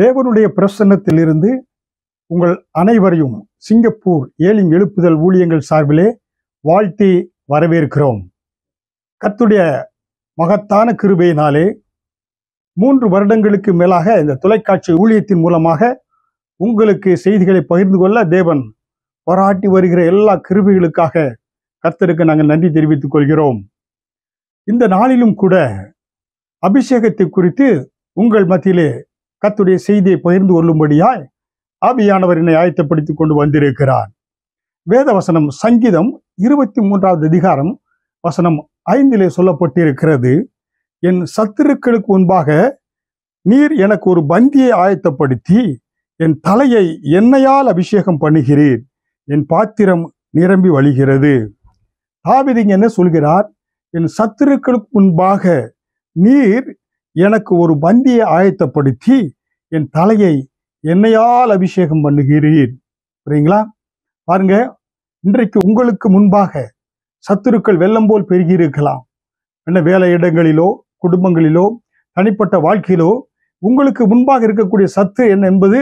தேவனுடைய பிரசன்னத்திலிருந்து உங்கள் அனைவரையும் சிங்கப்பூர் ஏலிம் எழுப்புதல் ஊழியங்கள் சார்பிலே வாழ்த்தி வரவேற்கிறோம் கத்துடைய மகத்தான கிருபையினாலே மூன்று வருடங்களுக்கு மேலாக இந்த தொலைக்காட்சி ஊழியத்தின் மூலமாக உங்களுக்கு செய்திகளை பகிர்ந்து கொள்ள தேவன் பாராட்டி வருகிற எல்லா கிருபிகளுக்காக கர்த்தருக்கு நாங்கள் நன்றி தெரிவித்துக் கொள்கிறோம் இந்த நாளிலும் கூட அபிஷேகத்தை குறித்து உங்கள் மத்தியிலே கத்துடைய செய்தியை பகிர்ந்து கொள்ளும்படியாய் ஆவியானவர் என்னை ஆயத்தப்படுத்திக் கொண்டு வந்திருக்கிறார் வேதவசனம் சங்கீதம் இருபத்தி மூன்றாவது அதிகாரம் வசனம் ஐந்திலே சொல்லப்பட்டிருக்கிறது என் சத்துருக்களுக்கு முன்பாக நீர் எனக்கு ஒரு பந்தியை ஆயத்தப்படுத்தி என் தலையை எண்ணெயால் அபிஷேகம் பண்ணுகிறீர் என் பாத்திரம் நிரம்பி வழிகிறது தாவிதிங்க என்ன சொல்கிறார் என் சத்துருக்களுக்கு முன்பாக நீர் எனக்கு ஒரு பந்தியை ஆயத்தப்படுத்தி என் தலையை என்னையால் அபிஷேகம் பண்ணுகிறீர் புரியுங்களா பாருங்க இன்றைக்கு உங்களுக்கு முன்பாக சத்துருக்கள் வெள்ளம் போல் பெருகியிருக்கலாம் என்ன வேலை இடங்களிலோ குடும்பங்களிலோ தனிப்பட்ட வாழ்க்கையிலோ உங்களுக்கு முன்பாக இருக்கக்கூடிய சத்து என்ன என்பது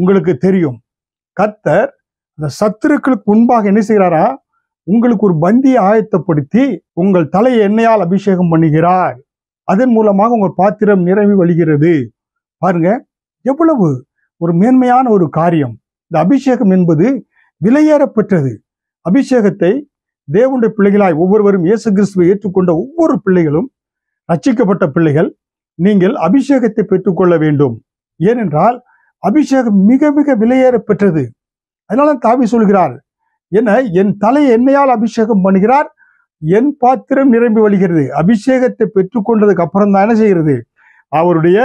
உங்களுக்கு தெரியும் கத்தர் அந்த சத்துருக்களுக்கு முன்பாக என்ன செய்கிறாரா உங்களுக்கு ஒரு பந்தியை ஆயத்தப்படுத்தி உங்கள் தலையை எண்ணெயால் அபிஷேகம் பண்ணுகிறார் அதன் மூலமாக உங்கள் பாத்திரம் நிரம்பி வழிகிறது பாருங்க எவ்வளவு ஒரு மேன்மையான ஒரு காரியம் இந்த அபிஷேகம் என்பது விலையேறப்பெற்றது அபிஷேகத்தை தேவனுடைய பிள்ளைகளாய் ஒவ்வொருவரும் இயேசு கிறிஸ்துவை ஏற்றுக்கொண்ட ஒவ்வொரு பிள்ளைகளும் ரச்சிக்கப்பட்ட பிள்ளைகள் நீங்கள் அபிஷேகத்தை பெற்றுக்கொள்ள வேண்டும் ஏனென்றால் அபிஷேகம் மிக மிக விலையேற பெற்றது அதனால தாவி சொல்கிறார் என என் தலை என்னையால் அபிஷேகம் பண்ணுகிறார் என் பாத்திரம் நிரம்பி வழிகிறது அபிஷேகத்தை பெற்றுக்கொண்டதுக்கு அப்புறம் தான் என்ன செய்கிறது அவருடைய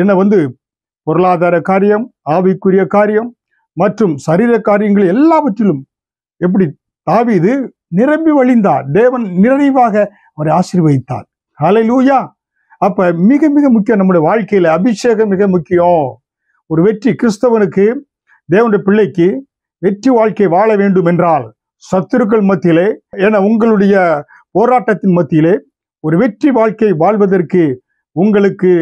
என்ன வந்து பொருளாதார காரியம் ஆவிக்குரிய காரியம் மற்றும் சரீர காரியங்கள் எல்லாவற்றிலும் எப்படி தாவிது நிரம்பி வழிந்தார் தேவன் நிறைவாக அவரை ஆசீர்வதித்தார் ஆலை லூயா அப்ப மிக மிக முக்கியம் நம்முடைய வாழ்க்கையில அபிஷேகம் மிக முக்கியம் ஒரு வெற்றி கிறிஸ்தவனுக்கு தேவனுடைய பிள்ளைக்கு வெற்றி வாழ்க்கை வாழ வேண்டும் என்றால் சத்துருக்கள் மத்தியிலே என உங்களுடைய போராட்டத்தின் மத்தியிலே ஒரு வெற்றி வாழ்க்கை வாழ்வதற்கு உங்களுக்கு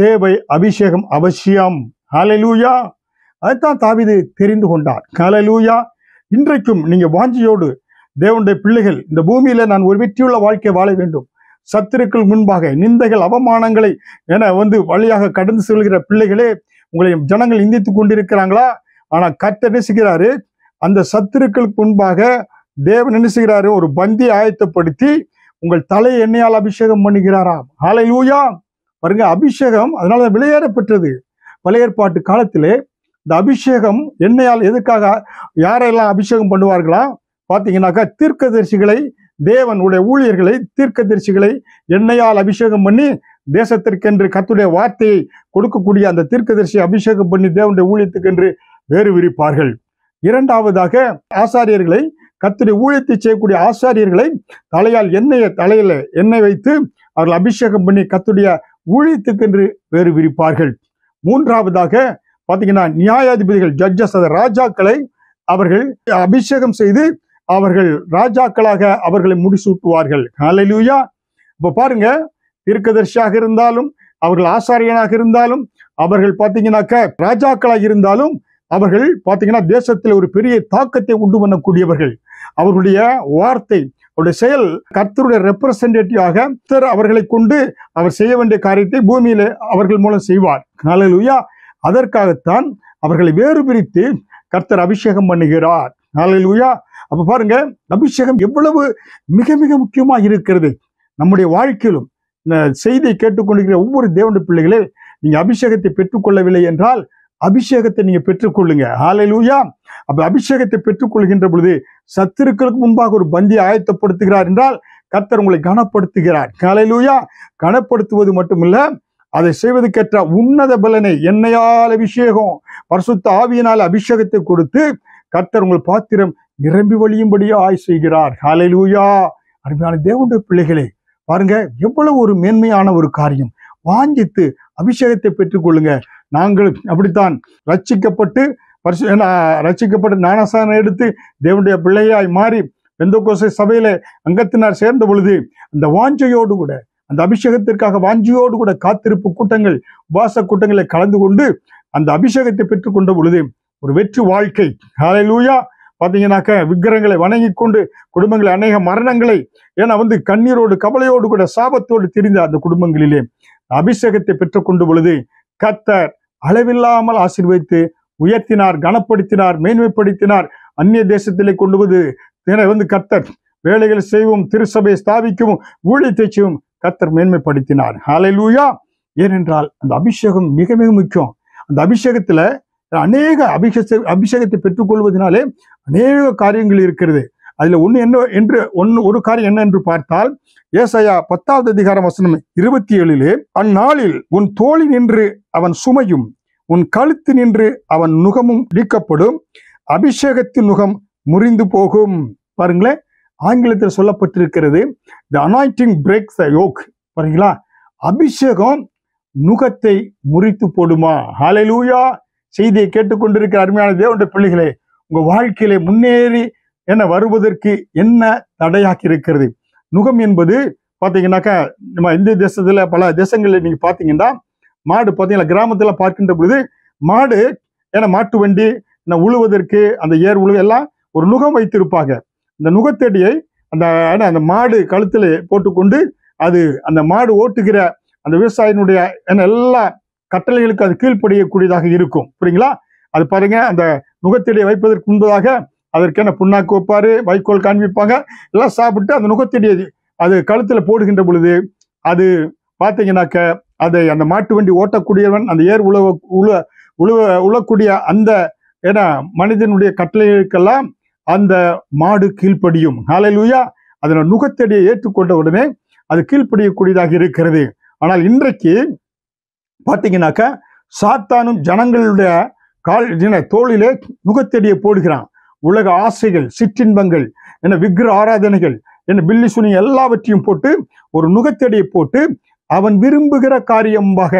தேவை அபிஷேகம் அவசியம் ஹலலூயா அதுதான் தாவிது தெரிந்து கொண்டார் ஹலலூயா இன்றைக்கும் நீங்க வாஞ்சியோடு தேவனுடைய பிள்ளைகள் இந்த பூமியில நான் ஒரு வெற்றியுள்ள வாழ்க்கை வாழ வேண்டும் சத்துருக்கள் முன்பாக நிந்தைகள் அவமானங்களை என வந்து வழியாக கடந்து செல்கிற பிள்ளைகளே உங்களை ஜனங்கள் இந்தித்து கொண்டிருக்கிறாங்களா ஆனால் கர்த்தர் நேசிக்கிறாரு அந்த சத்துருக்களுக்கு முன்பாக தேவன் என்ன செய்கிறாரு ஒரு பந்தி ஆயத்தப்படுத்தி உங்கள் தலை எண்ணெயால் அபிஷேகம் பண்ணுகிறாராம் ஆலை லூயா பாருங்க அபிஷேகம் அதனால விளையாடப்பட்டது பழைய ஏற்பாட்டு காலத்திலே இந்த அபிஷேகம் எண்ணெயால் எதுக்காக யாரெல்லாம் அபிஷேகம் பண்ணுவார்களா பார்த்தீங்கன்னாக்கா தீர்க்கதரிசிகளை தேவனுடைய ஊழியர்களை தீர்க்கதரிசிகளை எண்ணெயால் அபிஷேகம் பண்ணி தேசத்திற்கென்று கத்துடைய வார்த்தையை கொடுக்கக்கூடிய அந்த தீர்க்கதரிசி அபிஷேகம் பண்ணி தேவனுடைய ஊழியத்துக்கென்று வேறு விரிப்பார்கள் இரண்டாவதாக ஆசாரியர்களை கத்திரி ஊழியத்தை செய்யக்கூடிய ஆசாரியர்களை தலையால் எண்ணெயை தலையில எண்ணெய் வைத்து அவர்கள் அபிஷேகம் பண்ணி கத்துடைய ஊழியத்துக்கென்று வேறு விரிப்பார்கள் மூன்றாவதாக பார்த்தீங்கன்னா நியாயாதிபதிகள் ஜட்ஜஸ் அதை ராஜாக்களை அவர்கள் அபிஷேகம் செய்து அவர்கள் ராஜாக்களாக அவர்களை முடிசூட்டுவார்கள் ஹலலூயா இப்போ பாருங்க தீர்க்கதர்சியாக இருந்தாலும் அவர்கள் ஆசாரியனாக இருந்தாலும் அவர்கள் பார்த்தீங்கன்னாக்க ராஜாக்களாக இருந்தாலும் அவர்கள் பார்த்தீங்கன்னா தேசத்தில் ஒரு பெரிய தாக்கத்தை உண்டு பண்ணக்கூடியவர்கள் அவர்களுடைய வார்த்தை அவருடைய செயல் கர்த்தருடைய ரெப்ரசன்டேட்டிவாக கர்த்தர் அவர்களை கொண்டு அவர் செய்ய வேண்டிய காரியத்தை பூமியில அவர்கள் மூலம் செய்வார் நாளையா அதற்காகத்தான் அவர்களை வேறு பிரித்து கர்த்தர் அபிஷேகம் பண்ணுகிறார் நாளையா அப்ப பாருங்க அபிஷேகம் எவ்வளவு மிக மிக முக்கியமா இருக்கிறது நம்முடைய வாழ்க்கையிலும் இந்த செய்தியை கேட்டுக்கொண்டிருக்கிற ஒவ்வொரு தேவண்ட பிள்ளைகளே நீங்க அபிஷேகத்தை பெற்றுக்கொள்ளவில்லை என்றால் அபிஷேகத்தை நீங்க பெற்றுக்கொள்ளுங்க ஆலையிலூயா அப்ப அபிஷேகத்தை பெற்றுக்கொள்கின்ற பொழுது சத்துருக்களுக்கு முன்பாக ஒரு பந்தியை ஆயத்தப்படுத்துகிறார் என்றால் கர்த்தர் உங்களை கனப்படுத்துகிறார் காலையிலூயா கனப்படுத்துவது மட்டுமில்ல அதை செய்வதற்கேற்ற உன்னத பலனை எண்ணெயால் அபிஷேகம் பரிசுத்த ஆவியினால் அபிஷேகத்தை கொடுத்து கர்த்தர் உங்கள் பாத்திரம் நிரம்பி வழியும்படியே ஆய் செய்கிறார் காலையிலூயா அருமையான தேவனுடைய பிள்ளைகளே பாருங்க எவ்வளவு ஒரு மேன்மையான ஒரு காரியம் வாஞ்சித்து அபிஷேகத்தை பெற்றுக்கொள்ளுங்க நாங்கள் அப்படித்தான் ரட்சிக்கப்பட்டு பரிசு ரட்சிக்கப்பட்டு ஞானசானம் எடுத்து தேவனுடைய பிள்ளையாய் மாறி எந்த கோசை சபையில அங்கத்தினார் சேர்ந்த பொழுது அந்த வாஞ்சையோடு கூட அந்த அபிஷேகத்திற்காக வாஞ்சியோடு கூட காத்திருப்பு கூட்டங்கள் உபாச கூட்டங்களை கலந்து கொண்டு அந்த அபிஷேகத்தை பெற்றுக்கொண்ட பொழுது ஒரு வெற்றி வாழ்க்கை ஹாலையிலூயா பார்த்தீங்கன்னாக்க விக்கிரங்களை வணங்கி கொண்டு குடும்பங்களை அநேக மரணங்களை ஏன்னா வந்து கண்ணீரோடு கவலையோடு கூட சாபத்தோடு திரிந்த அந்த குடும்பங்களிலே அபிஷேகத்தை பெற்றுக்கொண்ட பொழுது கத்தர் அளவில்லாமல் ஆசீர்வதித்து உயர்த்தினார் கனப்படுத்தினார் மேன்மைப்படுத்தினார் அந்நிய தேசத்திலே கொண்டு வந்து வந்து கத்தர் வேலைகள் செய்வோம் திருசபையை ஸ்தாபிக்கவும் ஊழியத்தை செய்யும் கத்தர் மேன்மைப்படுத்தினார் லூயா ஏனென்றால் அந்த அபிஷேகம் மிக மிக முக்கியம் அந்த அபிஷேகத்துல அநேக அபிஷே அபிஷேகத்தை பெற்றுக்கொள்வதனாலே அநேக காரியங்கள் இருக்கிறது அதுல ஒன்று என்ன என்று ஒன்று ஒரு காரியம் என்ன என்று பார்த்தால் ஏசையா பத்தாவது அதிகாரம் வசனம் இருபத்தி ஏழிலே அந்நாளில் உன் தோழி நின்று அவன் சுமையும் உன் கழுத்து நின்று அவன் நுகமும் நீக்கப்படும் அபிஷேகத்தின் நுகம் முறிந்து போகும் பாருங்களேன் ஆங்கிலத்தில் சொல்லப்பட்டிருக்கிறது the anointing break the yoke பாருங்களா அபிஷேகம் நுகத்தை முறித்து போடுமா ஹலலூயா செய்தியை கேட்டுக்கொண்டிருக்கிற அருமையான தேவண்ட பிள்ளைகளே உங்கள் வாழ்க்கையிலே முன்னேறி என வருவதற்கு என்ன தடையாக்கி இருக்கிறது நுகம் என்பது பார்த்தீங்கன்னாக்கா நம்ம இந்திய தேசத்தில் பல தேசங்களில் நீங்கள் பார்த்தீங்கன்னா மாடு பார்த்தீங்கன்னா கிராமத்தில் பார்க்கின்ற பொழுது மாடு ஏன்னா மாட்டு வண்டி உழுவதற்கு அந்த ஏர் உழுவு எல்லாம் ஒரு நுகம் வைத்திருப்பாங்க இந்த நுகத்தடியை அந்த அந்த மாடு கழுத்தில் போட்டுக்கொண்டு அது அந்த மாடு ஓட்டுகிற அந்த விவசாயினுடைய ஏன்னா எல்லா கட்டளைகளுக்கு அது கீழ்ப்படியக்கூடியதாக இருக்கும் புரியுங்களா அது பாருங்க அந்த நுகத்தடியை வைப்பதற்கு முன்பதாக அதற்கென புண்ணாக்கு வைப்பார் வைக்கோல் காண்பிப்பாங்க எல்லாம் சாப்பிட்டு அந்த நுகத்தடியது அது கழுத்தில் போடுகின்ற பொழுது அது பார்த்தீங்கன்னாக்க அதை அந்த மாட்டு வண்டி ஓட்டக்கூடியவன் அந்த ஏர் உழவ உழ உழவ உழக்கூடிய அந்த ஏன்னா மனிதனுடைய கட்டளைகளுக்கெல்லாம் அந்த மாடு கீழ்ப்படியும் ஹாலையிலூயா அதனை நுகத்தடியை ஏற்றுக்கொண்ட உடனே அது கீழ்ப்படியக்கூடியதாக இருக்கிறது ஆனால் இன்றைக்கு பார்த்தீங்கன்னாக்க சாத்தானும் ஜனங்களுடைய கால் தோளிலே நுகத்தடியை போடுகிறான் உலக ஆசைகள் சிற்றின்பங்கள் என்ன விக்ர ஆராதனைகள் என்ன பில்லி சுனி எல்லாவற்றையும் போட்டு ஒரு நுகத்தடியை போட்டு அவன் விரும்புகிற காரியமாக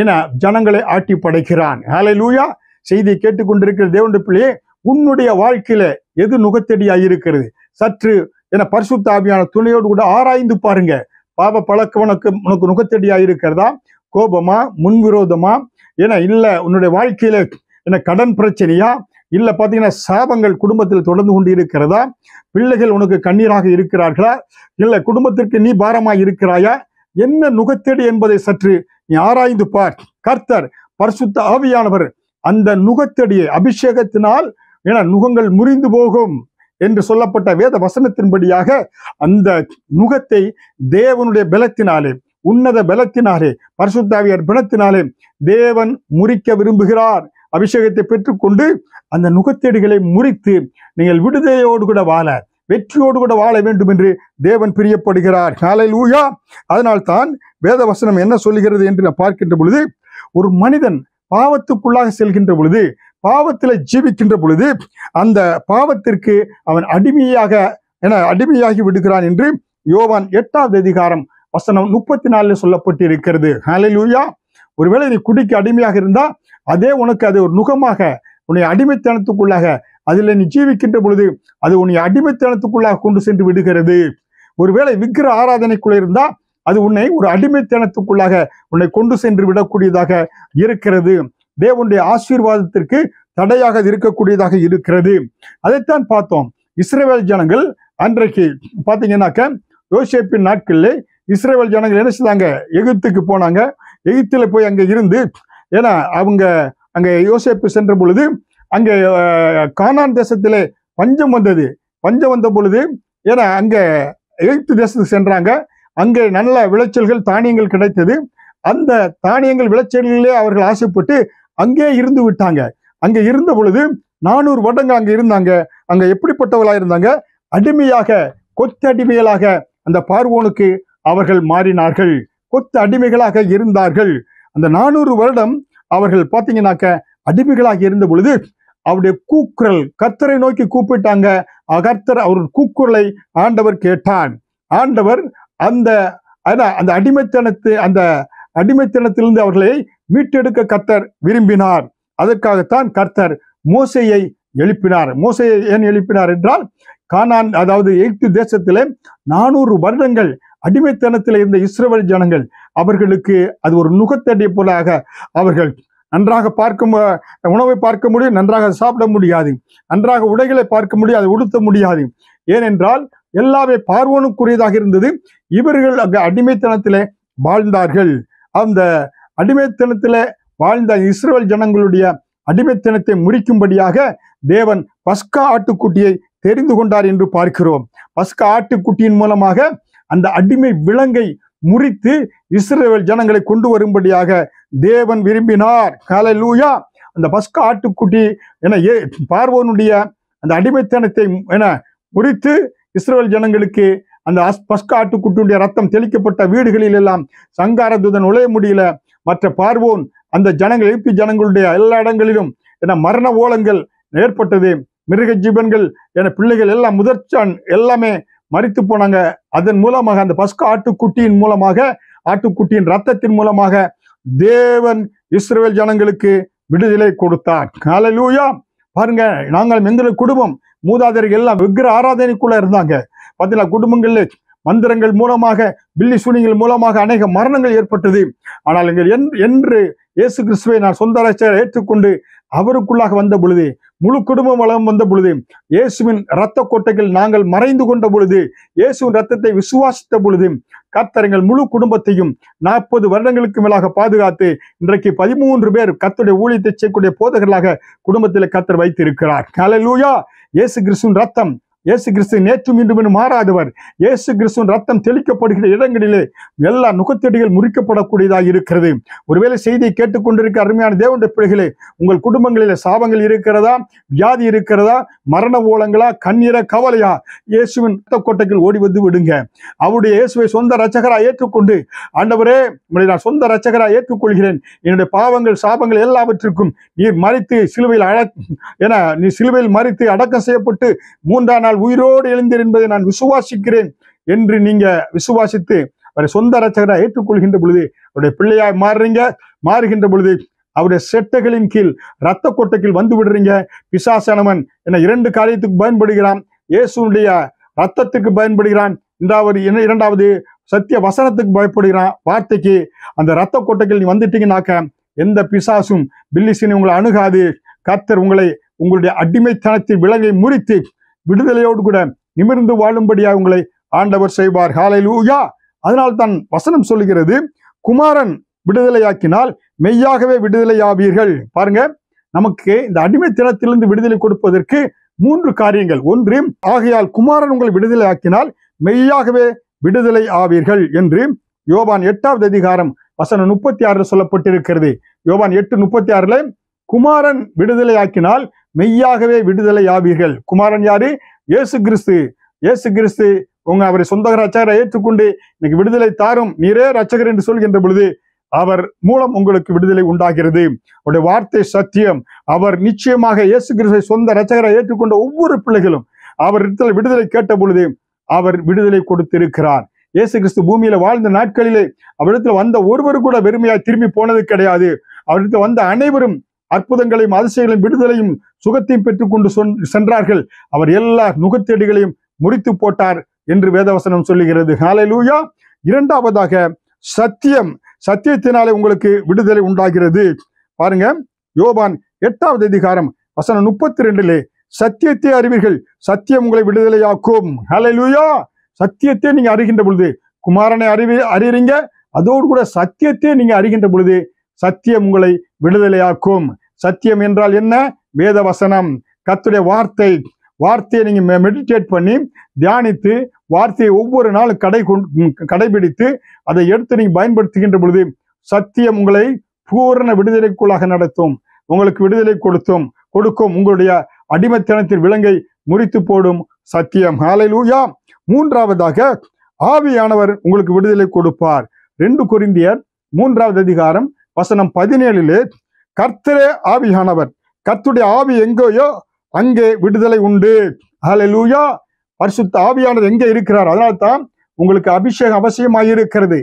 ஏன்னா ஜனங்களை ஆட்டி படைக்கிறான் ஆலை லூயா செய்தியை கேட்டுக்கொண்டிருக்கிற தேவண்ட பிள்ளையே உன்னுடைய வாழ்க்கையில எது நுகத்தடியாக இருக்கிறது சற்று என பரிசுத்தாவியான துணையோடு கூட ஆராய்ந்து பாருங்க பாப பழக்கம் உனக்கு உனக்கு நுகத்தடியாக இருக்கிறதா கோபமா முன்விரோதமா ஏன்னா இல்லை உன்னுடைய வாழ்க்கையில என்ன கடன் பிரச்சனையா இல்லை பார்த்தீங்கன்னா சாபங்கள் குடும்பத்தில் தொடர்ந்து கொண்டு இருக்கிறதா பிள்ளைகள் உனக்கு கண்ணீராக இருக்கிறார்களா இல்லை குடும்பத்திற்கு நீ பாரமாக இருக்கிறாயா என்ன நுகத்தேடு என்பதை சற்று நீ ஆராய்ந்து பார் கர்த்தர் பரிசுத்த ஆவியானவர் அந்த நுகத்தடியை அபிஷேகத்தினால் என நுகங்கள் முறிந்து போகும் என்று சொல்லப்பட்ட வேத வசனத்தின்படியாக அந்த நுகத்தை தேவனுடைய பலத்தினாலே உன்னத பலத்தினாலே பரிசுத்தாவியர் பலத்தினாலே தேவன் முறிக்க விரும்புகிறார் அபிஷேகத்தை பெற்றுக்கொண்டு அந்த நுகத்தேடுகளை முறித்து நீங்கள் விடுதலையோடு கூட வாழ வெற்றியோடு கூட வாழ வேண்டும் என்று தேவன் பிரியப்படுகிறார் காலை லூயா அதனால் தான் வேதவசனம் என்ன சொல்லுகிறது என்று நான் பார்க்கின்ற பொழுது ஒரு மனிதன் பாவத்துக்குள்ளாக செல்கின்ற பொழுது பாவத்தில் ஜீவிக்கின்ற பொழுது அந்த பாவத்திற்கு அவன் அடிமையாக என அடிமையாகி விடுகிறான் என்று யோவான் எட்டாவது அதிகாரம் வசனம் முப்பத்தி நாலில் சொல்லப்பட்டு இருக்கிறது ஹாலலூயா ஒருவேளை நீ குடிக்கு அடிமையாக இருந்தால் அதே உனக்கு அது ஒரு நுகமாக உன்னை அடிமைத்தனத்துக்குள்ளாக அதில் நீ ஜீவிக்கின்ற பொழுது அது உன்னை அடிமைத்தனத்துக்குள்ளாக கொண்டு சென்று விடுகிறது ஒருவேளை விக்கிர ஆராதனைக்குள்ள இருந்தா அது உன்னை ஒரு அடிமைத்தனத்துக்குள்ளாக உன்னை கொண்டு சென்று விடக்கூடியதாக இருக்கிறது தேவனுடைய ஆசீர்வாதத்திற்கு தடையாக இருக்கக்கூடியதாக இருக்கிறது அதைத்தான் பார்த்தோம் இஸ்ரேவேல் ஜனங்கள் அன்றைக்கு பார்த்தீங்கன்னாக்க யோசேப்பின் நாட்களில் இஸ்ரேவேல் ஜனங்கள் என்ன செய்தாங்க எகிப்துக்கு போனாங்க எகிப்தில் போய் அங்கே இருந்து ஏன்னா அவங்க அங்கே யோசிப்பு சென்ற பொழுது அங்கே கானான் தேசத்திலே பஞ்சம் வந்தது பஞ்சம் வந்த பொழுது ஏன்னா அங்கே எழுத்து தேசத்துக்கு சென்றாங்க அங்கே நல்ல விளைச்சல்கள் தானியங்கள் கிடைத்தது அந்த தானியங்கள் விளைச்சல்களே அவர்கள் ஆசைப்பட்டு அங்கே இருந்து விட்டாங்க அங்கே இருந்த பொழுது நானூறு வருடங்கள் அங்கே இருந்தாங்க அங்கே எப்படிப்பட்டவர்களாக இருந்தாங்க அடிமையாக கொத்து அடிமைகளாக அந்த பார்வோனுக்கு அவர்கள் மாறினார்கள் கொத்து அடிமைகளாக இருந்தார்கள் அந்த நானூறு வருடம் அவர்கள் பார்த்தீங்கன்னாக்க அடிமைகளாக இருந்த பொழுது அவருடைய கூக்குரல் கர்த்தரை நோக்கி கூப்பிட்டாங்க அகர்த்தர் அவர் கூக்குரலை ஆண்டவர் கேட்டான் ஆண்டவர் அந்த அந்த அடிமைத்தனத்தை அந்த அடிமைத்தனத்திலிருந்து அவர்களை மீட்டெடுக்க கர்த்தர் விரும்பினார் அதற்காகத்தான் கர்த்தர் மோசையை எழுப்பினார் மோசையை ஏன் எழுப்பினார் என்றால் கானான் அதாவது எய்த்து தேசத்திலே நானூறு வருடங்கள் அடிமைத்தனத்தில் இருந்த இஸ்ரோவல் ஜனங்கள் அவர்களுக்கு அது ஒரு நுகத்தடி போலாக அவர்கள் நன்றாக பார்க்க உணவை பார்க்க முடியும் நன்றாக சாப்பிட முடியாது நன்றாக உடைகளை பார்க்க முடியும் அதை உடுத்த முடியாது ஏனென்றால் எல்லாமே பார்வோனுக்குரியதாக இருந்தது இவர்கள் அங்கு அடிமைத்தனத்தில் வாழ்ந்தார்கள் அந்த அடிமைத்தனத்தில் வாழ்ந்த இஸ்ரேல் ஜனங்களுடைய அடிமைத்தனத்தை முறிக்கும்படியாக தேவன் பஸ்கா ஆட்டுக்குட்டியை தெரிந்து கொண்டார் என்று பார்க்கிறோம் பஸ்கா ஆட்டுக்குட்டியின் மூலமாக அந்த அடிமை விலங்கை முறித்து இஸ்ரேல் ஜனங்களை கொண்டு வரும்படியாக தேவன் விரும்பினார் காலை அந்த பஸ்க ஆட்டுக்குட்டி என ஏ பார்வோனுடைய அந்த அடிமைத்தனத்தை என முறித்து இஸ்ரேல் ஜனங்களுக்கு அந்த பஸ்க ஆட்டுக்குட்டியுடைய ரத்தம் தெளிக்கப்பட்ட வீடுகளில் எல்லாம் சங்காரதுதன் நுழைய முடியல மற்ற பார்வோன் அந்த ஜனங்கள் எழுப்பி ஜனங்களுடைய எல்லா இடங்களிலும் என மரண ஓலங்கள் ஏற்பட்டது மிருக ஜீவன்கள் என பிள்ளைகள் எல்லாம் முதற்சான் எல்லாமே மறித்து போனாங்க அதன் மூலமாக அந்த பஸ்கு ஆட்டுக்குட்டியின் மூலமாக ஆட்டுக்குட்டியின் ரத்தத்தின் மூலமாக தேவன் இஸ்ரேல் ஜனங்களுக்கு விடுதலை கொடுத்தார் காலலூயா பாருங்க நாங்கள் எங்களுக்கு குடும்பம் மூதாதையர்கள் எல்லாம் விக்கிர ஆராதனைக்குள்ள இருந்தாங்க பார்த்தீங்களா குடும்பங்கள்ல மந்திரங்கள் மூலமாக பில்லி சூனியங்கள் மூலமாக அநேக மரணங்கள் ஏற்பட்டது ஆனால் எங்கள் என்று இயேசு கிறிஸ்துவை நான் சொந்த ஏற்றுக்கொண்டு அவருக்குள்ளாக வந்த பொழுது முழு குடும்பம் வளம் வந்த பொழுது இயேசுவின் இரத்த கொட்டைகள் நாங்கள் மறைந்து கொண்ட பொழுது இயேசுவின் ரத்தத்தை விசுவாசித்த பொழுது கர்த்தரங்கள் முழு குடும்பத்தையும் நாற்பது வருடங்களுக்கு மேலாக பாதுகாத்து இன்றைக்கு பதிமூன்று பேர் கத்தருடைய ஊழியத்தை செய்யக்கூடிய போதகர்களாக குடும்பத்தில் கத்தர் வைத்திருக்கிறார் கலலூயா இயேசு கிறிஸ்துவின் ரத்தம் இயேசு கிறிஸ்து நேற்றும் இன்றும் என்று மாறாதவர் இயேசு கிறிஸ்துவின் ரத்தம் தெளிக்கப்படுகிற இடங்களிலே எல்லா நுகத்தடிகள் முறிக்கப்படக்கூடியதாக இருக்கிறது ஒருவேளை செய்தியை கேட்டுக்கொண்டிருக்க அருமையான தேவனுடைய பிள்ளைகளே உங்கள் குடும்பங்களிலே சாபங்கள் இருக்கிறதா வியாதி இருக்கிறதா மரண ஓலங்களா கண்ணீர கவலையா இயேசுவின் ரத்த கோட்டைகள் ஓடி வந்து விடுங்க அவருடைய இயேசுவை சொந்த ரச்சகரா ஏற்றுக்கொண்டு ஆண்டவரே உங்களை நான் சொந்த ரச்சகரா ஏற்றுக்கொள்கிறேன் என்னுடைய பாவங்கள் சாபங்கள் எல்லாவற்றிற்கும் நீர் மறித்து சிலுவையில் அழ என நீ சிலுவையில் மறித்து அடக்கம் செய்யப்பட்டு மூன்றாம் நாள் உயிரோடு என்பதை நான் விசுவாசிக்கிறேன் என்று நீங்க விசுவாசித்து அவரை சொந்த அரசகராக ஏற்றுக்கொள்கின்ற பொழுது அவருடைய பிள்ளையாய் மாறுறீங்க மாறுகின்ற பொழுது அவருடைய செட்டைகளின் கீழ் ரத்த கோட்டைக்குள் வந்து விடுறீங்க பிசாசனவன் என இரண்டு காரியத்துக்கு பயன்படுகிறான் இயேசுனுடைய ரத்தத்துக்கு பயன்படுகிறான் இரண்டாவது இரண்டாவது சத்திய வசனத்துக்கு பயப்படுகிறான் வார்த்தைக்கு அந்த ரத்த கோட்டைகள் நீ வந்துட்டீங்கன்னாக்க எந்த பிசாசும் பில்லிசினி உங்களை அணுகாது கர்த்தர் உங்களை உங்களுடைய அடிமைத்தனத்தின் விலங்கை முறித்து விடுதலையோடு கூட நிமிர்ந்து வாழும்படியாக உங்களை ஆண்டவர் செய்வார் ஹாலை லூயா அதனால் தான் வசனம் சொல்லுகிறது குமாரன் விடுதலையாக்கினால் மெய்யாகவே விடுதலையாவீர்கள் பாருங்க நமக்கு இந்த அடிமை தினத்திலிருந்து விடுதலை கொடுப்பதற்கு மூன்று காரியங்கள் ஒன்று ஆகையால் குமாரன் உங்களை விடுதலை ஆக்கினால் மெய்யாகவே விடுதலை ஆவீர்கள் என்று யோபான் எட்டாவது அதிகாரம் வசனம் முப்பத்தி ஆறுல சொல்லப்பட்டிருக்கிறது யோபான் எட்டு முப்பத்தி ஆறுல குமாரன் விடுதலை ஆக்கினால் மெய்யாகவே விடுதலை ஆவீர்கள் குமாரன் யாரு இயேசு கிறிஸ்து இயேசு கிறிஸ்து உங்க அவரை சொந்த ரச்சகரை ஏற்றுக்கொண்டு இன்னைக்கு விடுதலை தாரும் நீரே ரச்சகர் என்று சொல்கின்ற பொழுது அவர் மூலம் உங்களுக்கு விடுதலை உண்டாகிறது அவருடைய வார்த்தை சத்தியம் அவர் நிச்சயமாக இயேசு கிறிஸ்துவை சொந்த ரச்சகரை ஏற்றுக்கொண்ட ஒவ்வொரு பிள்ளைகளும் அவர் இடத்துல விடுதலை கேட்ட பொழுது அவர் விடுதலை கொடுத்திருக்கிறார் இயேசு கிறிஸ்து பூமியில வாழ்ந்த நாட்களிலே அவரிடத்துல வந்த ஒருவர் கூட வெறுமையா திரும்பி போனது கிடையாது அவரிடத்துல வந்த அனைவரும் அற்புதங்களையும் அதிசயங்களையும் விடுதலையும் சுகத்தையும் பெற்றுக்கொண்டு சென்றார்கள் அவர் எல்லா நுகத்தேடிகளையும் முறித்து போட்டார் என்று வேதவசனம் சொல்லுகிறது ஹாலலூயா இரண்டாவதாக சத்தியம் சத்தியத்தினாலே உங்களுக்கு விடுதலை உண்டாகிறது பாருங்க யோபான் எட்டாவது அதிகாரம் வசனம் முப்பத்தி ரெண்டிலே சத்தியத்தை அறிவீர்கள் சத்தியம் உங்களை விடுதலையாக்கும் ஹலலூயா சத்தியத்தை நீங்க அறிகின்ற பொழுது குமாரனை அறிவி அறியறீங்க அதோடு கூட சத்தியத்தை நீங்க அறிகின்ற பொழுது சத்தியம் உங்களை விடுதலையாக்கும் சத்தியம் என்றால் என்ன வேத வசனம் கத்துடைய வார்த்தை வார்த்தையை நீங்க மெடிடேட் பண்ணி தியானித்து வார்த்தையை ஒவ்வொரு நாளும் கடை கடைபிடித்து அதை எடுத்து நீங்க பயன்படுத்துகின்ற பொழுது சத்தியம் உங்களை பூரண விடுதலைக்குள்ளாக நடத்தும் உங்களுக்கு விடுதலை கொடுத்தும் கொடுக்கும் உங்களுடைய அடிமைத்தனத்தின் விலங்கை முறித்து போடும் சத்தியம் ஹாலைலூயா மூன்றாவதாக ஆவியானவர் உங்களுக்கு விடுதலை கொடுப்பார் ரெண்டு குறிந்தியர் மூன்றாவது அதிகாரம் வசனம் பதினேழிலே கர்த்தரே ஆவியானவர் கர்த்துடைய ஆவி எங்கேயோ அங்கே விடுதலை உண்டு ஹலலூயா பரிசுத்த ஆவியானவர் எங்கே இருக்கிறார் அதனால்தான் தான் உங்களுக்கு அபிஷேகம் அவசியமாக இருக்கிறது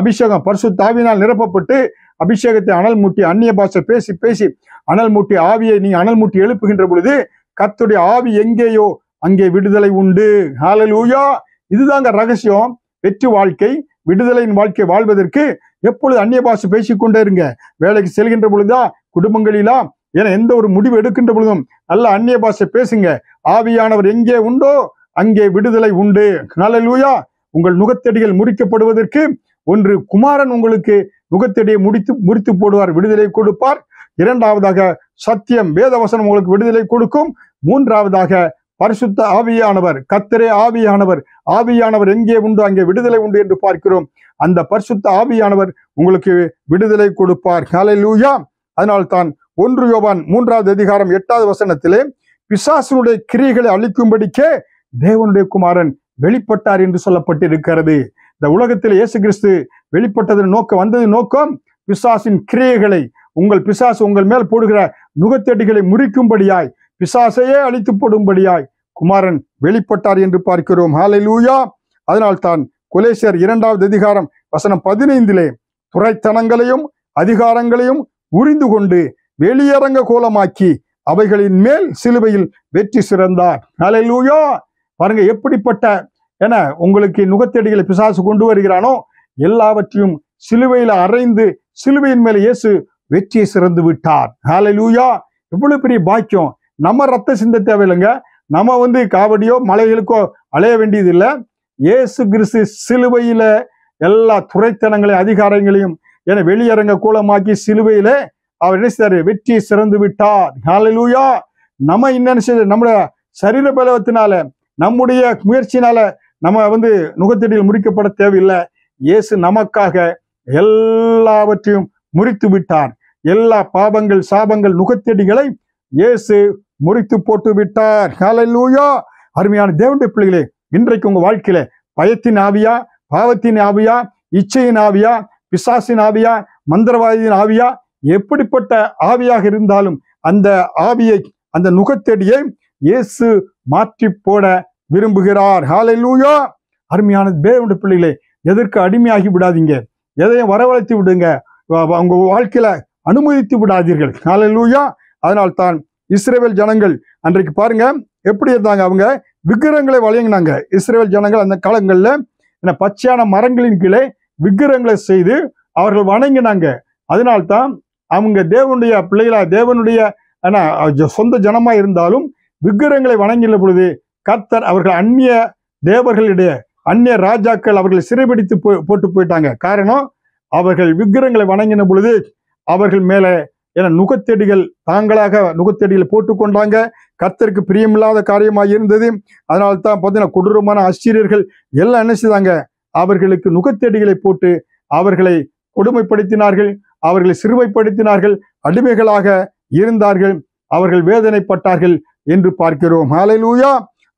அபிஷேகம் பரிசுத்த ஆவியினால் நிரப்பப்பட்டு அபிஷேகத்தை அனல் மூட்டி அந்நிய பாஷை பேசி பேசி அனல் மூட்டி ஆவியை நீ அனல் மூட்டி எழுப்புகின்ற பொழுது கத்துடைய ஆவி எங்கேயோ அங்கே விடுதலை உண்டு ஹாலலூயா இதுதாங்க ரகசியம் வெற்றி வாழ்க்கை விடுதலையின் வாழ்க்கை வாழ்வதற்கு எப்பொழுது அந்நிய பாஷை பேசிக்கொண்டே இருங்க வேலைக்கு செல்கின்ற பொழுதா குடும்பங்களிலாம் என எந்த ஒரு முடிவு எடுக்கின்ற பொழுதும் நல்ல அந்நிய பாஷை பேசுங்க ஆவியானவர் எங்கே உண்டோ அங்கே விடுதலை உண்டு நலலூயா உங்கள் நுகத்தடிகள் முறிக்கப்படுவதற்கு ஒன்று குமாரன் உங்களுக்கு நுகத்தடியை முடித்து முறித்து போடுவார் விடுதலை கொடுப்பார் இரண்டாவதாக சத்தியம் வேதவசனம் உங்களுக்கு விடுதலை கொடுக்கும் மூன்றாவதாக பரிசுத்த ஆவியானவர் கத்திரே ஆவியானவர் ஆவியானவர் எங்கே உண்டு அங்கே விடுதலை உண்டு என்று பார்க்கிறோம் அந்த பரிசுத்த ஆவியானவர் உங்களுக்கு விடுதலை கொடுப்பார் ஹலை அதனால் தான் ஒன்று யோவான் மூன்றாவது அதிகாரம் எட்டாவது வசனத்திலே பிசாசனுடைய கிரியைகளை அழிக்கும்படிக்கே தேவனுடைய குமாரன் வெளிப்பட்டார் என்று சொல்லப்பட்டிருக்கிறது இந்த உலகத்தில் இயேசு கிறிஸ்து வெளிப்பட்டதன் நோக்கம் வந்தது நோக்கம் பிசாசின் கிரியைகளை உங்கள் பிசாசு உங்கள் மேல் போடுகிற நுகத்தடிகளை முறிக்கும்படியாய் பிசாசையே அழித்து போடும்படியாய் குமாரன் வெளிப்பட்டார் என்று பார்க்கிறோம் லூயா அதனால் தான் குலேசியர் இரண்டாவது அதிகாரம் வசனம் பதினைந்திலே துறைத்தனங்களையும் அதிகாரங்களையும் உறிந்து கொண்டு வெளியரங்க கோலமாக்கி அவைகளின் மேல் சிலுவையில் வெற்றி சிறந்தார் லூயா பாருங்க எப்படிப்பட்ட என உங்களுக்கு நுகத்தடிகளை பிசாசு கொண்டு வருகிறானோ எல்லாவற்றையும் சிலுவையில அரைந்து சிலுவையின் மேல இயேசு வெற்றியை சிறந்து விட்டார் ஹாலை லூயா எவ்வளவு பெரிய பாக்கியம் நம்ம ரத்த சிந்த தேவையில்லைங்க நம்ம வந்து காவடியோ மலைகளுக்கோ அலைய வேண்டியது இல்லை ஏசு கிறிஸ்து சிலுவையில எல்லா துறைத்தனங்களையும் அதிகாரங்களையும் என வெளியரங்க கூலமாக்கி சிலுவையில அவர் என்ன வெற்றி சிறந்து விட்டார் ஹாலலூயா நம்ம என்னென்ன செய்ய நம்மளோட சரீர பலவத்தினால நம்முடைய முயற்சினால நம்ம வந்து நுகத்தடியில் முறிக்கப்பட தேவையில்லை இயேசு நமக்காக எல்லாவற்றையும் முறித்து விட்டார் எல்லா பாபங்கள் சாபங்கள் நுகத்தடிகளை இயேசு முறித்து போட்டு விட்டார் ஹலலூயா அருமையான தேவனுடைய பிள்ளைகளே இன்றைக்கு உங்க வாழ்க்கையில பயத்தின் ஆவியா பாவத்தின் ஆவியா இச்சையின் ஆவியா பிசாசின் ஆவியா மந்திரவாதியின் ஆவியா எப்படிப்பட்ட ஆவியாக இருந்தாலும் அந்த ஆவியை அந்த நுகத்தடியை இயேசு மாற்றி போட விரும்புகிறார் ஹாலலூயா அருமையான தேவனுடைய பிள்ளைகளே எதற்கு அடிமையாகி விடாதீங்க எதையும் வரவழைத்து விடுங்க உங்க வாழ்க்கையில அனுமதித்து விடாதீர்கள் ஹாலலூயா அதனால்தான் இஸ்ரேவேல் ஜனங்கள் அன்றைக்கு பாருங்க எப்படி இருந்தாங்க அவங்க விக்கிரங்களை வழங்கினாங்க இஸ்ரேவேல் ஜனங்கள் அந்த காலங்களில் என்ன பச்சையான மரங்களின் கீழே விக்கிரங்களை செய்து அவர்கள் வணங்கினாங்க அதனால்தான் அவங்க தேவனுடைய பிள்ளைகளா தேவனுடைய சொந்த ஜனமா இருந்தாலும் விக்கிரங்களை வணங்கின பொழுது கர்த்தர் அவர்கள் அந்நிய தேவர்களிடைய அந்நிய ராஜாக்கள் அவர்களை சிறைபிடித்து போட்டு போயிட்டாங்க காரணம் அவர்கள் விக்கிரங்களை வணங்கின பொழுது அவர்கள் மேலே ஏன்னா நுகத்தேடிகள் தாங்களாக நுகத்தேடிகளை போட்டுக்கொண்டாங்க கர்த்தருக்கு பிரியமில்லாத காரியமாக இருந்தது அதனால தான் பார்த்தீங்கன்னா கொடூரமான ஆசிரியர்கள் எல்லாம் என்ன செய்தாங்க அவர்களுக்கு நுகத்தேடிகளை போட்டு அவர்களை கொடுமைப்படுத்தினார்கள் அவர்களை சிறுமைப்படுத்தினார்கள் அடிமைகளாக இருந்தார்கள் அவர்கள் வேதனைப்பட்டார்கள் என்று பார்க்கிறோம் ஹாலையிலூயா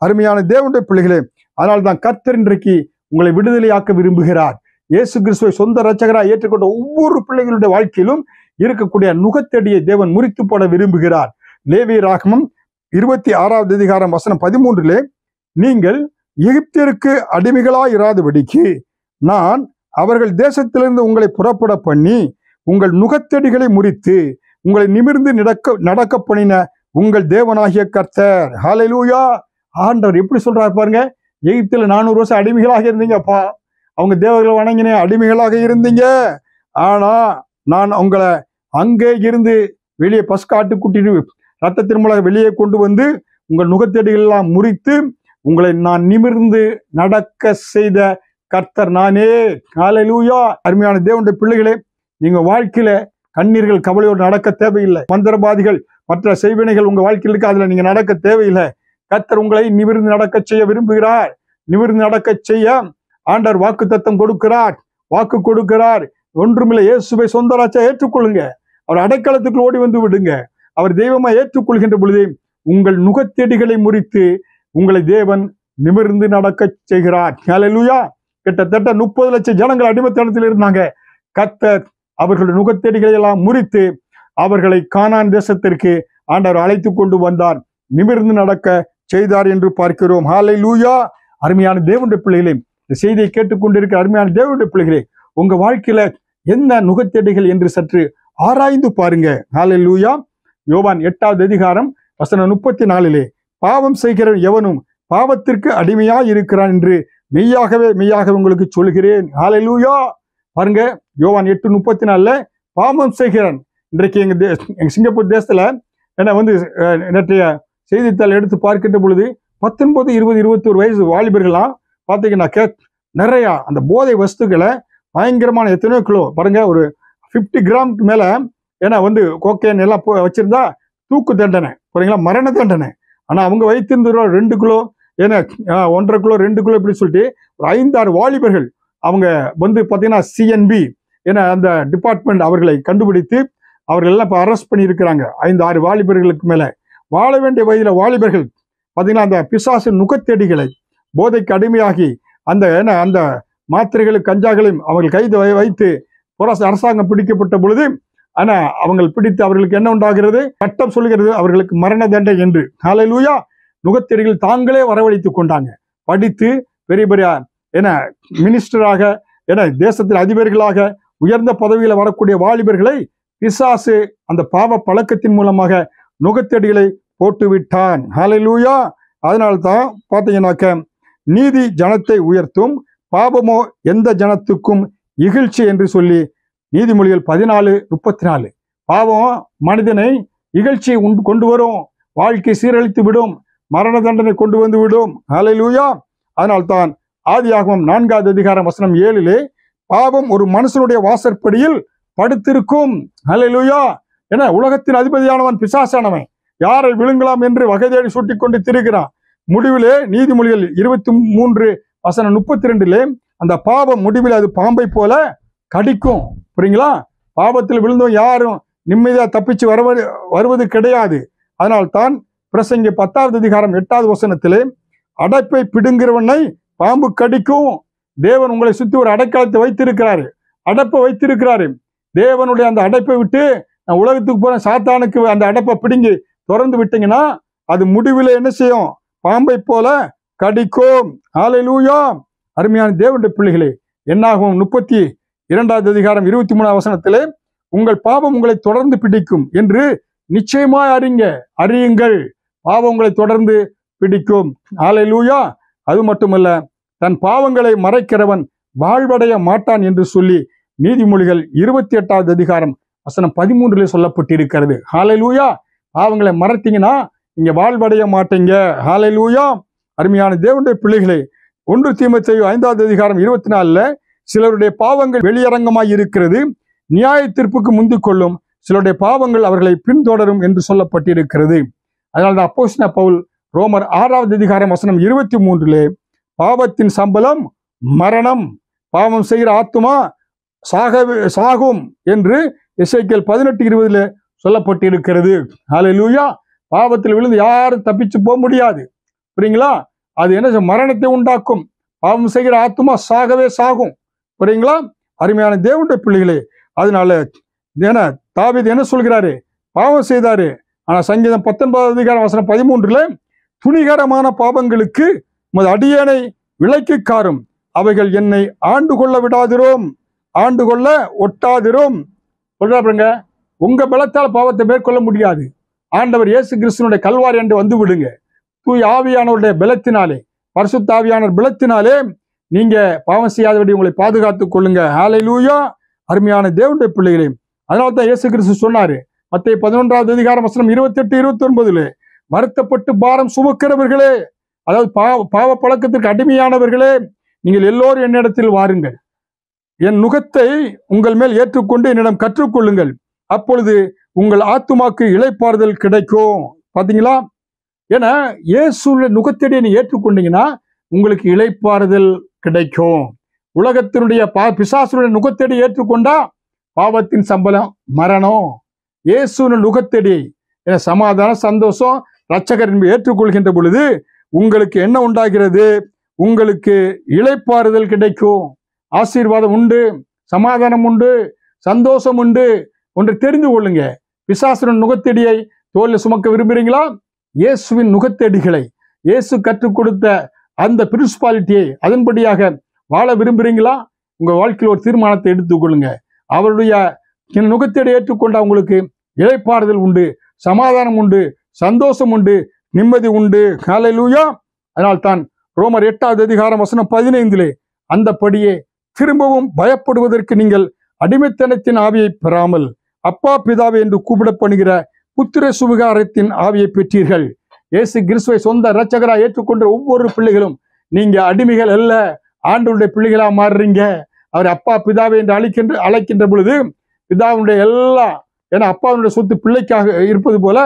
அருமையான தேவனுடைய பிள்ளைகளே அதனால் தான் கர்த்தர் இன்றைக்கு உங்களை விடுதலையாக்க விரும்புகிறார் இயேசு கிறிஸ்துவை சொந்த ரச்சகராக ஏற்றுக்கொண்ட ஒவ்வொரு பிள்ளைகளுடைய வாழ்க்கையிலும் இருக்கக்கூடிய நுகத்தடியை தேவன் முறித்து போட விரும்புகிறார் லேவி ராகமம் இருபத்தி ஆறாவது அதிகாரம் வசனம் பதிமூன்றிலே நீங்கள் எகிப்திற்கு அடிமைகளாய் இராதபடிக்கு நான் அவர்கள் தேசத்திலிருந்து உங்களை புறப்பட பண்ணி உங்கள் நுகத்தடிகளை முறித்து உங்களை நிமிர்ந்து நடக்க நடக்க பண்ணின உங்கள் தேவனாகிய கர்த்தர் லூயா ஆண்டவர் எப்படி சொல்றாரு பாருங்க எகிப்தில் நானூறு வருஷம் அடிமைகளாக இருந்தீங்கப்பா அவங்க தேவர்களை வணங்கினேன் அடிமைகளாக இருந்தீங்க ஆனா நான் உங்களை அங்கே இருந்து வெளியே பஸ் காட்டு கூட்டிட்டு ரத்த திருமலை வெளியே கொண்டு வந்து உங்கள் நுகத்தடிகளெல்லாம் முறித்து உங்களை நான் நிமிர்ந்து நடக்க செய்த கர்த்தர் நானே காலையிலூயா அருமையான தேவனுடைய பிள்ளைகளே நீங்க வாழ்க்கையில கண்ணீர்கள் கவலையோடு நடக்க தேவையில்லை மந்திரவாதிகள் மற்ற செய்வினைகள் உங்க வாழ்க்கையில் இருக்கு அதுல நீங்க நடக்க தேவையில்லை கர்த்தர் உங்களை நிமிர்ந்து நடக்க செய்ய விரும்புகிறார் நிமிர்ந்து நடக்க செய்ய ஆண்டர் வாக்கு தத்தம் கொடுக்கிறார் வாக்கு கொடுக்கிறார் ஒன்றுமில்லை இயேசுவை சொந்த ராஜா ஏற்றுக்கொள்ளுங்க அவர் அடைக்கலத்துக்கு ஓடி வந்து விடுங்க அவர் தெய்வமா ஏற்றுக்கொள்கின்ற பொழுதே உங்கள் நுகத்தேடிகளை முறித்து உங்களை தேவன் நிமிர்ந்து நடக்க செய்கிறார் ஹலலூயா கிட்டத்தட்ட முப்பது லட்சம் ஜனங்கள் அடிமத்தனத்தில் இருந்தாங்க கத்தர் அவர்களுடைய நுகத்தேடிகளை எல்லாம் முறித்து அவர்களை காணான் தேசத்திற்கு ஆண்டவர் அழைத்து கொண்டு வந்தார் நிமிர்ந்து நடக்க செய்தார் என்று பார்க்கிறோம் ஹாலை லூயா அருமையான தேவனுடைய பிள்ளைகளே இந்த செய்தியை கேட்டுக்கொண்டிருக்கிற அருமையான தேவனுடைய பிள்ளைகளே உங்க வாழ்க்கையில என்ன நுகத்தேடைகள் என்று சற்று ஆராய்ந்து பாருங்க நாளை லூயா யோவான் எட்டாவது அதிகாரம் வசன முப்பத்தி நாலிலே பாவம் செய்கிற எவனும் பாவத்திற்கு அடிமையாய் இருக்கிறான் என்று மெய்யாகவே மெய்யாக உங்களுக்கு சொல்கிறேன் நாளை லூயா பாருங்க யோவான் எட்டு முப்பத்தி நாலுல பாவம் செய்கிறான் இன்றைக்கு எங்க தே எங்கள் சிங்கப்பூர் தேசத்துல என்ன வந்து நேற்றைய செய்தித்தாள் எடுத்து பார்க்கின்ற பொழுது பத்தொன்பது இருபது இருபத்தோரு வயசு வாலிபர்களாம் கே நிறையா அந்த போதை வஸ்துக்களை பயங்கரமான எத்தனையோ கிலோ பாருங்க ஒரு ஃபிஃப்டி கிராம்க்கு மேலே ஏன்னா வந்து கோக்கைன் எல்லாம் வச்சிருந்தா தூக்கு தண்டனை பாருங்களா மரண தண்டனை ஆனால் அவங்க வைத்திருந்த ரெண்டு கிலோ ஏன்னா ஒன்றரை கிலோ ரெண்டு கிலோ இப்படி சொல்லிட்டு ஒரு ஐந்தாறு வாலிபர்கள் அவங்க வந்து பார்த்தீங்கன்னா சிஎன்பி ஏன்னா அந்த டிபார்ட்மெண்ட் அவர்களை கண்டுபிடித்து அவர்கள் எல்லாம் இப்போ அரெஸ்ட் பண்ணியிருக்கிறாங்க ஐந்து ஆறு வாலிபர்களுக்கு மேலே வாழ வேண்டிய வயதில் வாலிபர்கள் பார்த்தீங்கன்னா அந்த பிசாசு நுகத்தெடிகளை போதைக்கு அடிமையாகி அந்த ஏன்னா அந்த மாத்திரைகளும் கஞ்சாக்களையும் அவர்கள் கைது வைத்து அரசாங்கம் பிடிக்கப்பட்ட பொழுது ஆனால் அவங்கள் பிடித்து அவர்களுக்கு என்ன உண்டாகிறது சட்டம் சொல்கிறது அவர்களுக்கு மரண தண்டை என்று லூயா நுகத்தடிகள் தாங்களே வரவழைத்து கொண்டாங்க படித்து பெரிய பெரிய என மினிஸ்டராக என தேசத்தில் அதிபர்களாக உயர்ந்த பதவியில் வரக்கூடிய வாலிபர்களை பிசாசு அந்த பாவ பழக்கத்தின் மூலமாக நுகத்தடிகளை போட்டு விட்டான் ஹாலையிலூயா அதனால்தான் பார்த்தீங்கன்னாக்க நீதி ஜனத்தை உயர்த்தும் பாபமோ எந்த ஜனத்துக்கும் இகிழ்ச்சி என்று சொல்லி நீதிமொழிகள் பதினாலு முப்பத்தி நாலு பாவம் மனிதனை இகழ்ச்சியை உண்டு கொண்டு வரும் வாழ்க்கை சீரழித்து விடும் மரண தண்டனை கொண்டு வந்து விடும் அலையிலூயா தான் ஆதியாகவும் நான்காவது அதிகாரம் வசனம் ஏழிலே பாவம் ஒரு மனுஷனுடைய வாசற்படியில் படுத்திருக்கும் அலையிலூயா என உலகத்தின் அதிபதியானவன் பிசாசானவன் யாரை விழுங்கலாம் என்று வகை தேடி சூட்டிக் கொண்டு திரிகிறான் முடிவிலே நீதிமொழிகள் இருபத்தி மூன்று வசனம் முப்பத்தி ரெண்டுல அந்த பாவம் முடிவில் அது பாம்பை போல கடிக்கும் புரியுங்களா பாவத்தில் விழுந்தோம் யாரும் நிம்மதியாக தப்பிச்சு வருவது வருவது கிடையாது அதனால் தான் பிரசங்க பத்தாவது அதிகாரம் எட்டாவது வசனத்திலே அடைப்பை பிடுங்கிறவனை பாம்பு கடிக்கும் தேவன் உங்களை சுற்றி ஒரு அடைக்காலத்தை வைத்திருக்கிறாரு அடைப்பை வைத்திருக்கிறாரு தேவனுடைய அந்த அடைப்பை விட்டு நான் உலகத்துக்கு போகிறேன் சாத்தானுக்கு அந்த அடைப்பை பிடுங்கி திறந்து விட்டீங்கன்னா அது முடிவில் என்ன செய்யும் பாம்பை போல கடிக்கும் ஆலையிலூயா அருமையான தேவண்ட பிள்ளைகளே என்னாகும் முப்பத்தி இரண்டாவது அதிகாரம் இருபத்தி மூணாவது வசனத்திலே உங்கள் பாவம் உங்களை தொடர்ந்து பிடிக்கும் என்று நிச்சயமாய் அறிங்க அறியுங்கள் பாவம் உங்களை தொடர்ந்து பிடிக்கும் லூயா அது மட்டுமல்ல தன் பாவங்களை மறைக்கிறவன் வாழ்வடைய மாட்டான் என்று சொல்லி நீதிமொழிகள் இருபத்தி எட்டாவது அதிகாரம் வசனம் பதிமூன்றுல சொல்லப்பட்டிருக்கிறது ஹாலை லூயா பாவங்களை மறைத்தீங்கன்னா நீங்க வாழ்வடைய மாட்டீங்க ஹாலை லூயா அருமையான தேவனுடைய பிள்ளைகளே ஒன்று தீமத்தை ஐந்தாவது அதிகாரம் இருபத்தி நாலுல சிலருடைய பாவங்கள் வெளியரங்கமாய் இருக்கிறது நியாய தீர்ப்புக்கு முந்திக் கொள்ளும் சிலருடைய பாவங்கள் அவர்களை பின்தொடரும் என்று சொல்லப்பட்டிருக்கிறது அதனால் அப்போஸ்னா பவுல் ரோமர் ஆறாவது அதிகாரம் வசனம் இருபத்தி மூன்றிலே பாவத்தின் சம்பளம் மரணம் பாவம் செய்கிற ஆத்துமா சாக சாகும் என்று இசைக்கல் பதினெட்டு இருபதுல சொல்லப்பட்டிருக்கிறது ஹலலூயா பாவத்தில் விழுந்து யாரும் தப்பிச்சு போக முடியாது புரியுங்களா அது என்ன மரணத்தை உண்டாக்கும் பாவம் செய்கிற ஆத்மா சாகவே சாகும் புரியுங்களா அருமையான தேவனுடைய பிள்ளைகளே அதனால ஏன்னா தாவித என்ன சொல்கிறாரு பாவம் செய்தாரு ஆனா சங்கீதம் பத்தொன்பதாவது அதிகாரம் வசனம் பதிமூன்றுல துணிகரமான பாவங்களுக்கு உமது அடியனை விலைக்கு காரும் அவைகள் என்னை ஆண்டு கொள்ள விடாதிரோம் ஆண்டு கொள்ள ஒட்டாதிரோம் சொல்றாருங்க உங்க பலத்தால் பாவத்தை மேற்கொள்ள முடியாது ஆண்டவர் இயேசு கிறிஸ்தனுடைய கல்வாரி என்று வந்து விடுங்க தூய் ஆவியானவருடைய பலத்தினாலே பரிசுத்தாவியானவர் பலத்தினாலே நீங்க பாவம் செய்யாதபடி உங்களை பாதுகாத்துக் கொள்ளுங்க ஆலை லூயா அருமையான தேவனுடைய பிள்ளைகளையும் அதனால தான் இயேசு கிறிஸ்து சொன்னாரு மத்திய பதினொன்றாவது அதிகாரம் வசனம் இருபத்தி எட்டு இருபத்தி ஒன்பதுல வருத்தப்பட்டு பாரம் சுமக்கிறவர்களே அதாவது பாவ பாவ பழக்கத்திற்கு அடிமையானவர்களே நீங்கள் எல்லோரும் என்னிடத்தில் வாருங்கள் என் நுகத்தை உங்கள் மேல் ஏற்றுக்கொண்டு என்னிடம் கற்றுக்கொள்ளுங்கள் அப்பொழுது உங்கள் ஆத்துமாக்கு இழைப்பாறுதல் கிடைக்கும் பார்த்தீங்களா ஏன்னா இயேசுடைய நுகத்தடியை நீ ஏற்றுக்கொண்டீங்கன்னா உங்களுக்கு இழைப்பாறுதல் கிடைக்கும் உலகத்தினுடைய பா பிசாசுடைய நுகத்தடி ஏற்றுக்கொண்டா பாவத்தின் சம்பளம் மரணம் இயேசுன நுகத்தடி என சமாதானம் சந்தோஷம் ரட்சகர் ஏற்றுக்கொள்கின்ற பொழுது உங்களுக்கு என்ன உண்டாகிறது உங்களுக்கு இழைப்பாறுதல் கிடைக்கும் ஆசீர்வாதம் உண்டு சமாதானம் உண்டு சந்தோஷம் உண்டு ஒன்று தெரிந்து கொள்ளுங்க பிசாசுரன் நுகத்தடியை தோல்லை சுமக்க விரும்புகிறீங்களா இயேசுவின் நுகத்தேடிகளை இயேசு கற்றுக் கொடுத்த அந்த பிரின்சிபாலிட்டியை அதன்படியாக வாழ விரும்புகிறீங்களா உங்கள் வாழ்க்கையில் ஒரு தீர்மானத்தை எடுத்துக்கொள்ளுங்க அவருடைய நுகத்தேடி ஏற்றுக்கொண்ட அவங்களுக்கு இழைப்பாறுதல் உண்டு சமாதானம் உண்டு சந்தோஷம் உண்டு நிம்மதி உண்டு காலையிலூயா அதனால் தான் ரோமர் எட்டாவது அதிகாரம் வசனம் பதினைந்திலே அந்தப்படியே திரும்பவும் பயப்படுவதற்கு நீங்கள் அடிமைத்தனத்தின் ஆவியை பெறாமல் அப்பா பிதாவை என்று கூப்பிடப்படுகிற புத்திர சுவிகாரத்தின் ஆவியை பெற்றீர்கள் இயேசு கிறிஸ்துவை சொந்த இரட்சகராக ஏற்றுக்கொண்ட ஒவ்வொரு பிள்ளைகளும் நீங்க அடிமைகள் அல்ல ஆண்டுடைய பிள்ளைகளா மாறுறீங்க அவர் அப்பா பிதாவை என்று அழைக்கின்ற அழைக்கின்ற பொழுது பிதாவுடைய எல்லா ஏன்னா அப்பாவுடைய சொத்து பிள்ளைக்காக இருப்பது போல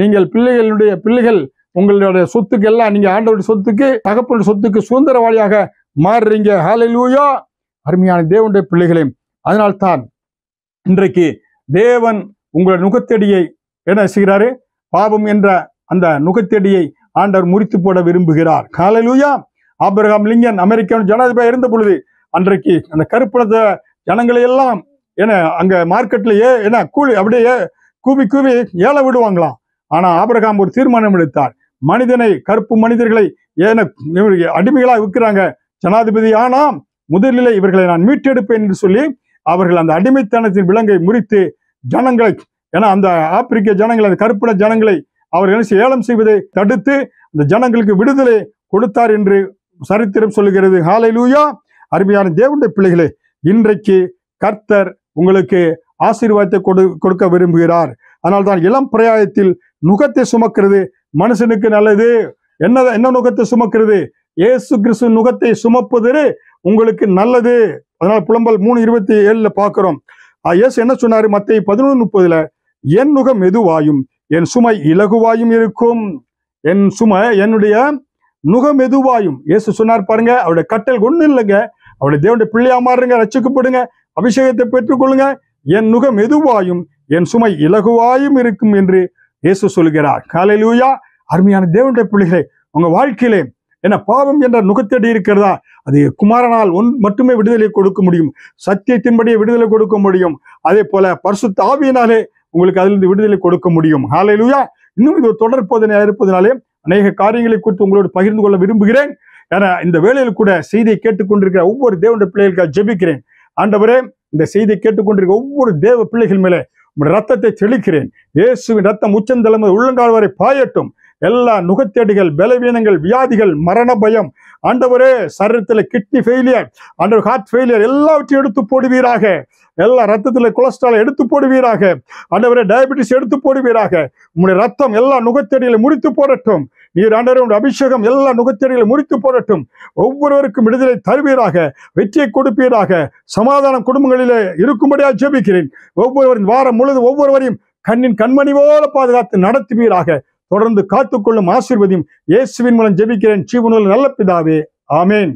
நீங்கள் பிள்ளைகளுடைய பிள்ளைகள் உங்களுடைய சொத்துக்கு எல்லாம் நீங்க ஆண்டோட சொத்துக்கு தகப்பனுடைய சொத்துக்கு சுதந்திரவாளியாக மாறுறீங்க ஹாலலூயா அருமையான தேவனுடைய பிள்ளைகளையும் அதனால்தான் இன்றைக்கு தேவன் உங்களுடைய நுகத்தடியை என்ன செய்கிறாரு பாவம் என்ற அந்த நுகத்தடியை ஆண்டவர் முறித்து போட விரும்புகிறார் காலையிலூயா ஆபிரகாம் லிங்கன் அமெரிக்கன் ஜனாதிபதி இருந்த பொழுது அன்றைக்கு அந்த கருப்பணத்த ஜனங்களை எல்லாம் என்ன அங்க மார்க்கெட்லயே என்ன கூலி அப்படியே கூவி கூவி ஏல விடுவாங்களாம் ஆனா ஆபிரகாம் ஒரு தீர்மானம் எடுத்தார் மனிதனை கருப்பு மனிதர்களை ஏன அடிமைகளா விற்கிறாங்க ஜனாதிபதி ஆனாம் முதலில் இவர்களை நான் மீட்டெடுப்பேன் என்று சொல்லி அவர்கள் அந்த அடிமைத்தனத்தின் விலங்கை முறித்து ஜனங்களை ஏன்னா அந்த ஆப்பிரிக்க ஜனங்கள் அந்த கருப்பின ஜனங்களை அவர் ஏலம் செய்வதை தடுத்து அந்த ஜனங்களுக்கு விடுதலை கொடுத்தார் என்று சரித்திரம் சொல்லுகிறது ஹாலை லூயா அருமையான தேவனுடைய பிள்ளைகளே இன்றைக்கு கர்த்தர் உங்களுக்கு ஆசீர்வாதத்தை கொடு கொடுக்க விரும்புகிறார் ஆனால் தான் இளம் பிரயாயத்தில் நுகத்தை சுமக்கிறது மனுஷனுக்கு நல்லது என்ன என்ன நுகத்தை சுமக்கிறது ஏசு கிறிஸ்து நுகத்தை சுமப்பது உங்களுக்கு நல்லது அதனால புலம்பல் மூணு இருபத்தி ஏழுல பார்க்குறோம் இயேசு என்ன சொன்னாரு மத்திய பதினொன்று முப்பதுல என் நுகம் மெதுவாயும் என் சுமை இலகுவாயும் இருக்கும் என் சுமை என்னுடைய நுகம் மெதுவாயும் இயேசு சொன்னார் பாருங்க அவருடைய கட்டல் ஒண்ணு இல்லைங்க அவருடைய தேவனுடைய பிள்ளையா மாறுங்க ரச்சிக்கப்படுங்க அபிஷேகத்தை பெற்றுக்கொள்ளுங்க என் நுகம் எதுவாயும் என் சுமை இலகுவாயும் இருக்கும் என்று இயேசு சொல்கிறார் காலையிலூயா அருமையான தேவனுடைய பிள்ளைகளை உங்க வாழ்க்கையிலே என்ன பாவம் என்ற நுகத்தடி இருக்கிறதா அது குமாரனால் ஒன் மட்டுமே விடுதலை கொடுக்க முடியும் சத்தியத்தின்படியே விடுதலை கொடுக்க முடியும் அதே போல பரிசு தாவியினாலே உங்களுக்கு அதிலிருந்து விடுதலை கொடுக்க முடியும் ஹாலையிலுயா இன்னும் இது ஒரு தொடர் போதனையாக இருப்பதனாலே அநேக காரியங்களை குறித்து உங்களோடு பகிர்ந்து கொள்ள விரும்புகிறேன் என இந்த வேலையில் கூட செய்தியை கேட்டுக்கொண்டிருக்கிற ஒவ்வொரு தேவனுடைய பிள்ளைகளுக்காக ஜெபிக்கிறேன் ஆண்டவரே இந்த செய்தியை கேட்டுக்கொண்டிருக்க ஒவ்வொரு தேவ பிள்ளைகள் மேலே ரத்தத்தை தெளிக்கிறேன் இயேசுவின் ரத்தம் உச்சந்தலைமை உள்ளங்கால் வரை பாயட்டும் எல்லா நுகத்தேடுகள் பலவீனங்கள் வியாதிகள் மரண பயம் ஆண்டவரே சரீரத்தில் கிட்னி ஃபெயிலியர் ஆண்டவர் ஹார்ட் ஃபெயிலியர் எல்லாவற்றையும் எடுத்து போடுவீராக எல்லா ரத்தத்தில் கொலஸ்ட்ரால் எடுத்து போடுவீராக ஆண்டவரே டயபெட்டிஸ் எடுத்து போடுவீராக உங்களுடைய ரத்தம் எல்லா நுகத்தேடிகளை முடித்து போடட்டும் நீர் ஆண்டவரும் அபிஷேகம் எல்லா நுகத்தேடிகளை முடித்து போடட்டும் ஒவ்வொருவருக்கும் விடுதலை தருவீராக வெற்றியை கொடுப்பீராக சமாதானம் குடும்பங்களிலே இருக்கும்படியாக ஜெபிக்கிறேன் ஒவ்வொருவரின் வாரம் முழுது ஒவ்வொருவரையும் கண்ணின் கண்மணி போல பாதுகாத்து நடத்துவீராக தொடர்ந்து காத்துக்கொள்ளும் ஆசிர்வதியும் இயேசுவின் மூலம் ஜெபிக்கிறேன் ஜீவனுள்ள நல்ல பிதாவே ஆமேன்